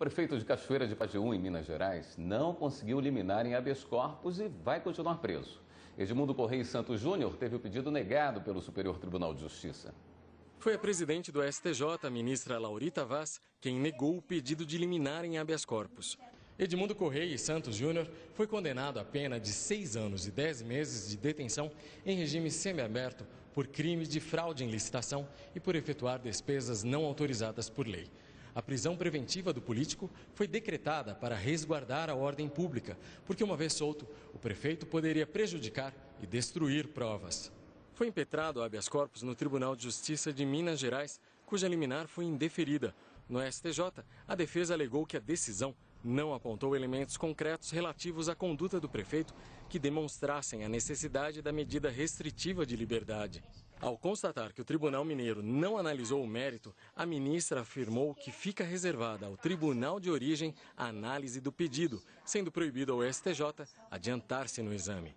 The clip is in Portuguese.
O prefeito de Cachoeira de Pajeú, em Minas Gerais, não conseguiu liminar em habeas corpus e vai continuar preso. Edmundo Correia Santos Júnior teve o pedido negado pelo Superior Tribunal de Justiça. Foi a presidente do STJ, ministra Laurita Vaz, quem negou o pedido de liminar em habeas corpus. Edmundo Correia Santos Júnior foi condenado à pena de seis anos e dez meses de detenção em regime semiaberto por crimes de fraude em licitação e por efetuar despesas não autorizadas por lei. A prisão preventiva do político foi decretada para resguardar a ordem pública, porque, uma vez solto, o prefeito poderia prejudicar e destruir provas. Foi impetrado habeas corpus no Tribunal de Justiça de Minas Gerais, cuja liminar foi indeferida. No STJ, a defesa alegou que a decisão não apontou elementos concretos relativos à conduta do prefeito que demonstrassem a necessidade da medida restritiva de liberdade. Ao constatar que o Tribunal Mineiro não analisou o mérito, a ministra afirmou que fica reservada ao Tribunal de Origem a análise do pedido, sendo proibido ao STJ adiantar-se no exame.